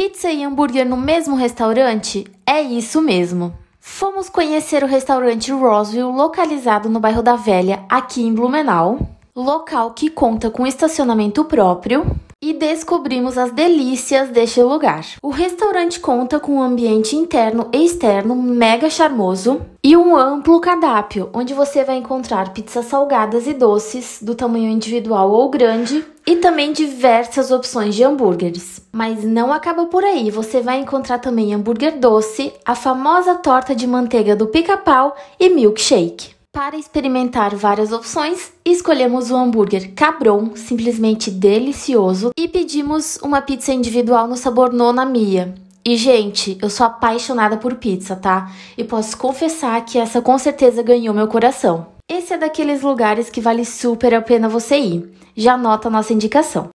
Pizza e hambúrguer no mesmo restaurante? É isso mesmo. Fomos conhecer o restaurante Roswell, localizado no bairro da Velha, aqui em Blumenau, local que conta com estacionamento próprio, e descobrimos as delícias deste lugar. O restaurante conta com um ambiente interno e externo mega charmoso e um amplo cardápio, onde você vai encontrar pizzas salgadas e doces do tamanho individual ou grande e também diversas opções de hambúrgueres. Mas não acaba por aí, você vai encontrar também hambúrguer doce, a famosa torta de manteiga do pica-pau e milkshake. Para experimentar várias opções, escolhemos o hambúrguer Cabron, simplesmente delicioso, e pedimos uma pizza individual no sabor Nona Mia. E, gente, eu sou apaixonada por pizza, tá? E posso confessar que essa com certeza ganhou meu coração. Esse é daqueles lugares que vale super a pena você ir. Já anota a nossa indicação.